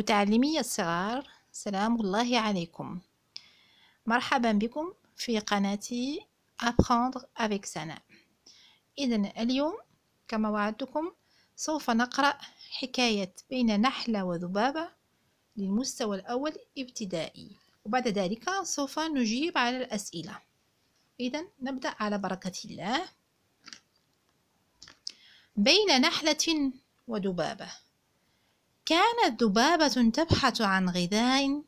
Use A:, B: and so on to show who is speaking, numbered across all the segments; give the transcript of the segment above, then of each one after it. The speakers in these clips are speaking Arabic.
A: متعلمي الصغار سلام الله عليكم مرحبا بكم في قناتي Apprendre avec سناء إذا اليوم كما وعدتكم سوف نقرأ حكاية بين نحلة وذبابة للمستوى الأول ابتدائي وبعد ذلك سوف نجيب على الأسئلة إذا نبدأ على بركة الله بين نحلة وذبابة كانت ذبابة تبحث عن غذاء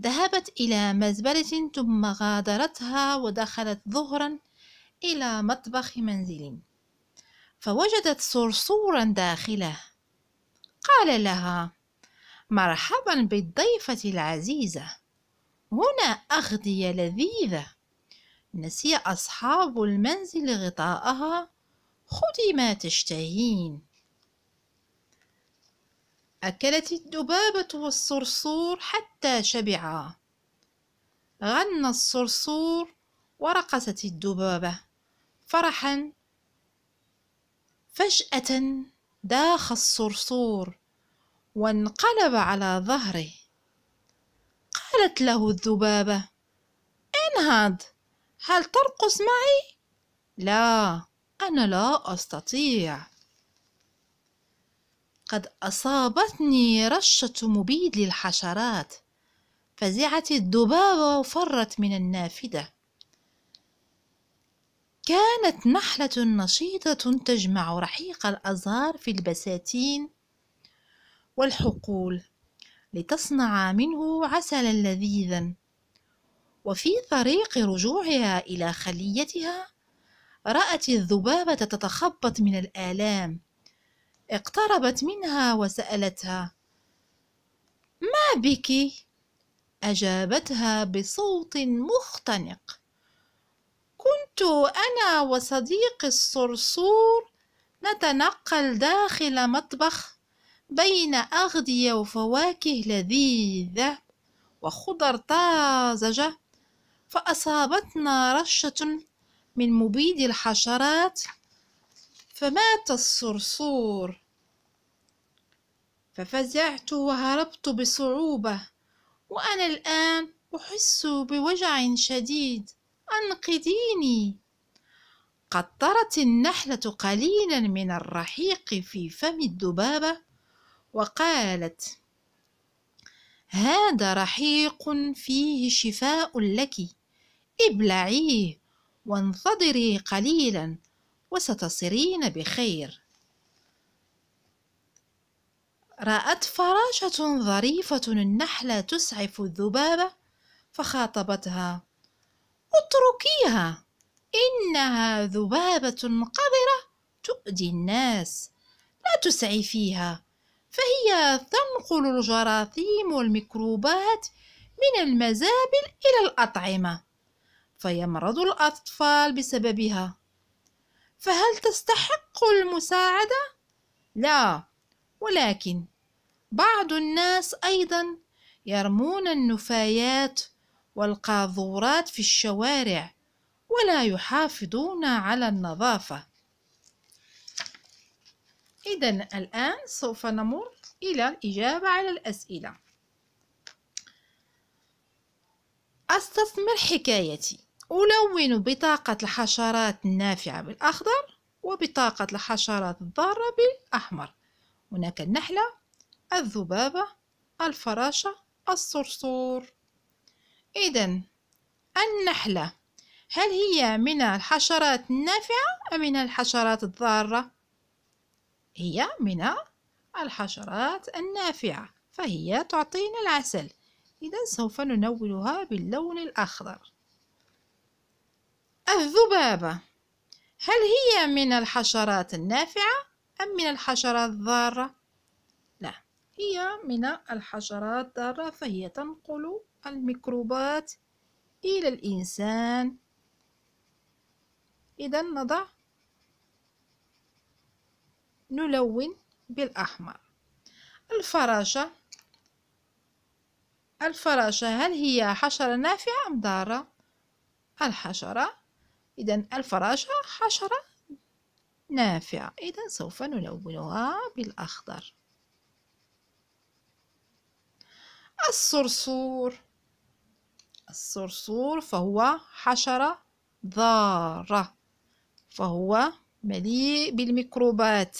A: ذهبت إلى مزبلة ثم غادرتها ودخلت ظهرا إلى مطبخ منزل فوجدت صرصورا داخله قال لها مرحبا بالضيفة العزيزة هنا أغذية لذيذة نسي أصحاب المنزل غطاءها خذي ما تشتهين أكلت الذبابة والصرصور حتى شبعا غنى الصرصور ورقصت الذبابة فرحا فجأة داخ الصرصور وانقلب على ظهره قالت له الذبابة انهض هل ترقص معي؟ لا أنا لا أستطيع لقد أصابتني رشة مبيد للحشرات فزعت الذبابة وفرت من النافذة كانت نحلة نشيطة تجمع رحيق الأزهار في البساتين والحقول لتصنع منه عسلا لذيذا وفي طريق رجوعها إلى خليتها رأت الذبابة تتخبط من الآلام اقتربت منها وسألتها ما بك؟ أجابتها بصوت مختنق كنت أنا وصديقي الصرصور نتنقل داخل مطبخ بين أغذية وفواكه لذيذة وخضر طازجة فأصابتنا رشة من مبيد الحشرات فمات الصرصور ففزعت وهربت بصعوبة وأنا الآن أحس بوجع شديد أنقذيني قطرت النحلة قليلا من الرحيق في فم الذبابة وقالت هذا رحيق فيه شفاء لك ابلعيه وانتظري قليلا وستصيرين بخير رأت فراشة ظريفة النحلة تسعف الذبابة فخاطبتها اتركيها إنها ذبابة قذرة تؤذي الناس لا تسعفيها فهي تنقل الجراثيم والميكروبات من المزابل إلى الأطعمة فيمرض الأطفال بسببها فهل تستحق المساعدة؟ لا ولكن بعض الناس أيضا يرمون النفايات والقاذورات في الشوارع ولا يحافظون على النظافة إذا الآن سوف نمر إلى الإجابة على الأسئلة أستثمر حكايتي ألون بطاقة الحشرات النافعة بالأخضر وبطاقة الحشرات الضارة بالأحمر هناك النحلة الذبابة الفراشة الصرصور إذا النحلة هل هي من الحشرات النافعة أم من الحشرات الضارة؟ هي من الحشرات النافعة فهي تعطينا العسل إذا سوف ننولها باللون الأخضر الذبابة هل هي من الحشرات النافعة أم من الحشرات الضارة؟ لا هي من الحشرات الضارة فهي تنقل الميكروبات إلى الإنسان إذا نضع نلون بالأحمر الفراشة الفراشة هل هي حشرة نافعة أم ضارة؟ الحشرة إذا الفراشة حشرة نافع إذا سوف نلونها بالأخضر الصرصور الصرصور فهو حشرة ضارة فهو مليء بالميكروبات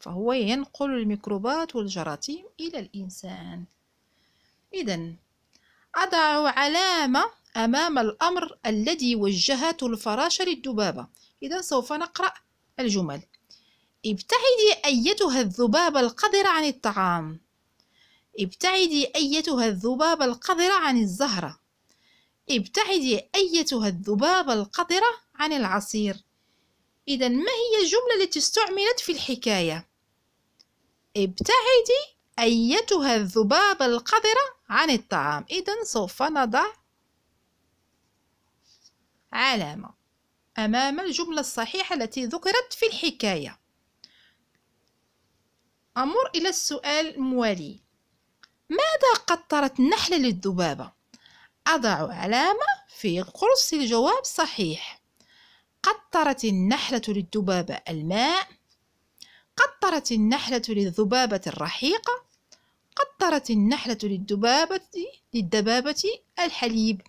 A: فهو ينقل الميكروبات والجراثيم إلى الإنسان إذا أضع علامة أمام الأمر الذي وجهته الفراشة للذبابة إذا سوف نقرأ الجمل ابتعدي أيتها الذبابة القذرة عن الطعام ابتعدي أيتها الذبابة القذرة عن الزهرة ابتعدي أيتها الذبابة القذرة عن العصير إذا ما هي الجملة التي استعملت في الحكاية؟ ابتعدي أيتها الذبابة القذرة عن الطعام إذا سوف نضع علامة أمام الجملة الصحيحة التي ذكرت في الحكاية أمر إلى السؤال الموالي ماذا قطرت النحلة للذبابة؟ أضع علامة في قرص الجواب صحيح قطرت النحلة للذبابة الماء قطرت النحلة للذبابة الرحيقة قطرت النحلة للذبابة للدبابة الحليب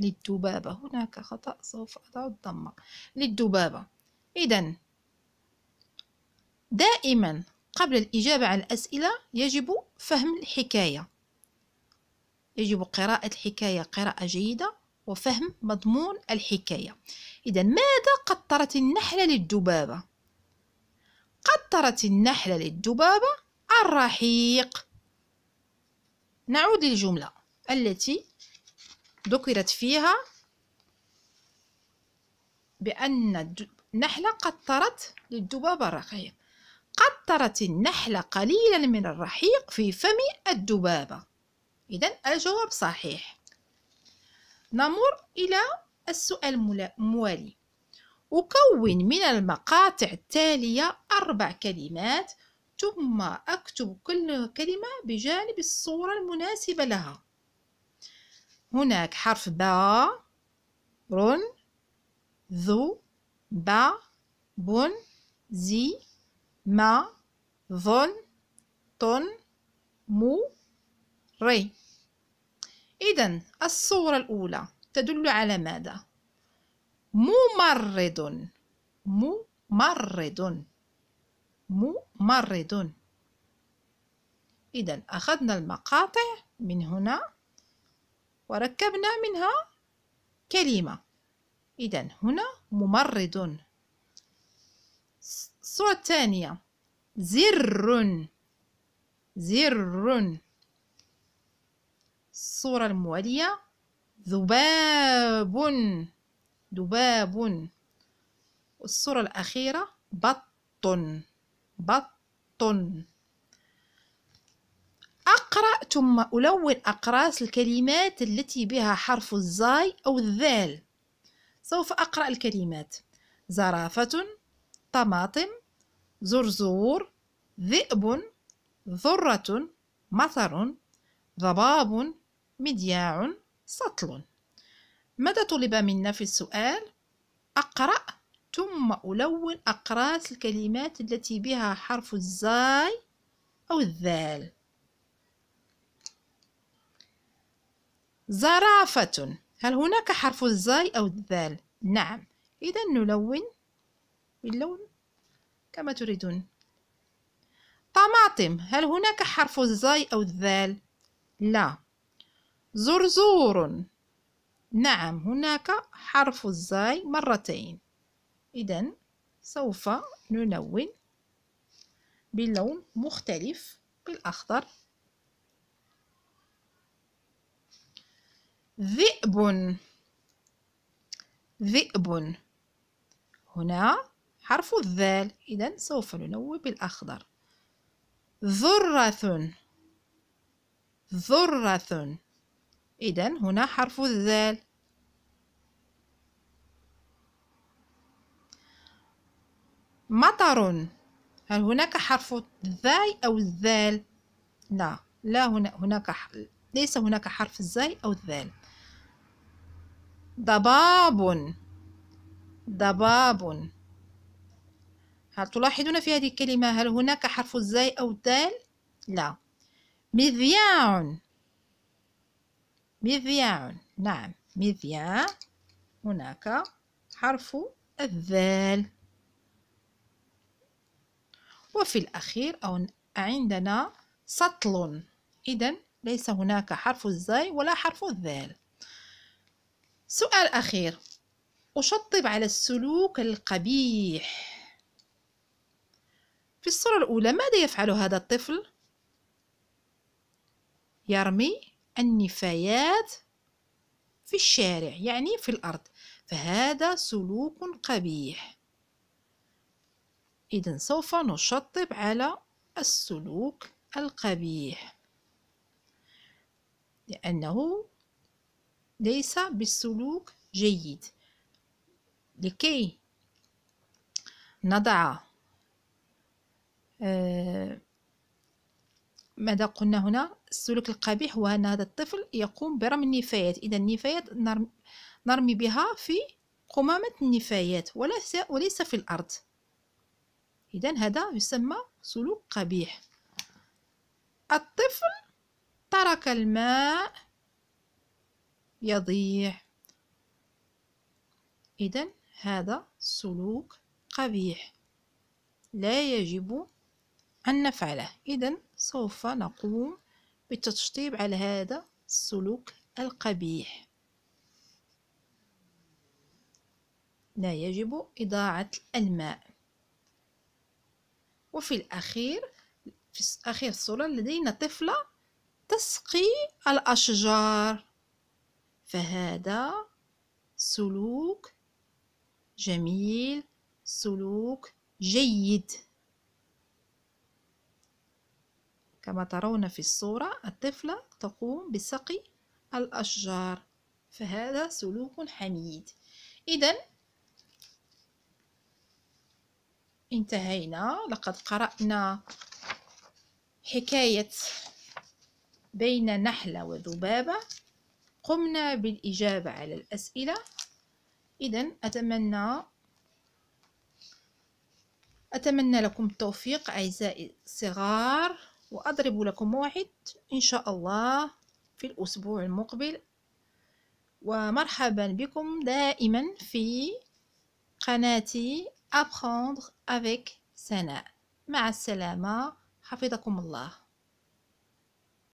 A: للذبابة هناك خطأ سوف أضع الضمة للذبابة إذا دائما قبل الإجابة على الأسئلة يجب فهم الحكاية يجب قراءة الحكاية قراءة جيدة وفهم مضمون الحكاية إذا ماذا قطرت النحلة للذبابة؟ قطرت النحلة للذبابة الرحيق نعود للجملة التي ذكرت فيها بأن النحلة قطرت للدبابة الرقيق قطرت النحلة قليلا من الرحيق في فم الذبابة إذا الجواب صحيح نمر إلى السؤال الموالي أكون من المقاطع التالية أربع كلمات ثم أكتب كل كلمة بجانب الصورة المناسبة لها هناك حرف با رن ذو با بن زي ما ظن طن مو ري إذا الصورة الأولى تدل على ماذا؟ ممرض ممرض ممرض إذا أخذنا المقاطع من هنا وركبنا منها كلمة إذا هنا ممرض الصورة ثانية زر زر الصورة الموالية ذباب ذباب الصورة الأخيرة بط بط أقرأ ثم ألون أقراص الكلمات التي بها حرف الزاي أو الذال سوف أقرأ الكلمات زرافة طماطم زرزور ذئب ذرة مطر ضباب مدياع سطل ماذا طلب منا في السؤال؟ أقرأ ثم ألون أقراص الكلمات التي بها حرف الزاي أو الذال زرافة هل هناك حرف الزاي أو الذال؟ نعم إذا نلون باللون كما تريدون طماطم هل هناك حرف الزاي أو الذال؟ لا زرزور نعم هناك حرف الزاي مرتين إذا سوف نلون باللون مختلف بالأخضر ذئب ذئب هنا حرف الذال إذا سوف ننوي بالأخضر ذرة ذرة إذا هنا حرف الذال مطر هل هناك حرف الذاي أو الذال لا لا هنا هناك ليس هناك حرف الزاي أو الذال ضباب ضباب هل تلاحظون في هذه الكلمة هل هناك حرف الزاي أو الدال؟ لا مذياع مذياع نعم مذياع هناك حرف الذال وفي الأخير أو عندنا سطل إذا ليس هناك حرف الزاي ولا حرف الذال سؤال أخير أشطب على السلوك القبيح في الصورة الأولى ماذا يفعل هذا الطفل؟ يرمي النفايات في الشارع يعني في الأرض فهذا سلوك قبيح إذن سوف نشطب على السلوك القبيح لأنه ليس بالسلوك جيد لكي نضع آه، ماذا قلنا هنا السلوك القبيح هو أن هذا الطفل يقوم برمي النفايات إذا النفايات نرمي بها في قمامة النفايات وليس في الأرض إذا هذا يسمى سلوك قبيح الطفل ترك الماء يضيع إذا هذا سلوك قبيح لا يجب أن نفعله إذا سوف نقوم بالتشطيب على هذا السلوك القبيح لا يجب إضاعة الماء وفي الأخير في أخير الصورة لدينا طفلة تسقي الأشجار فهذا سلوك جميل سلوك جيد كما ترون في الصورة الطفلة تقوم بسقي الأشجار فهذا سلوك حميد إذا انتهينا لقد قرأنا حكاية بين نحلة وذبابة قمنا بالإجابة على الأسئلة إذا أتمنى أتمنى لكم التوفيق أعزائي الصغار وأضرب لكم موعد إن شاء الله في الأسبوع المقبل ومرحبا بكم دائما في قناتي Apprendre avec سناء مع السلامة حفظكم الله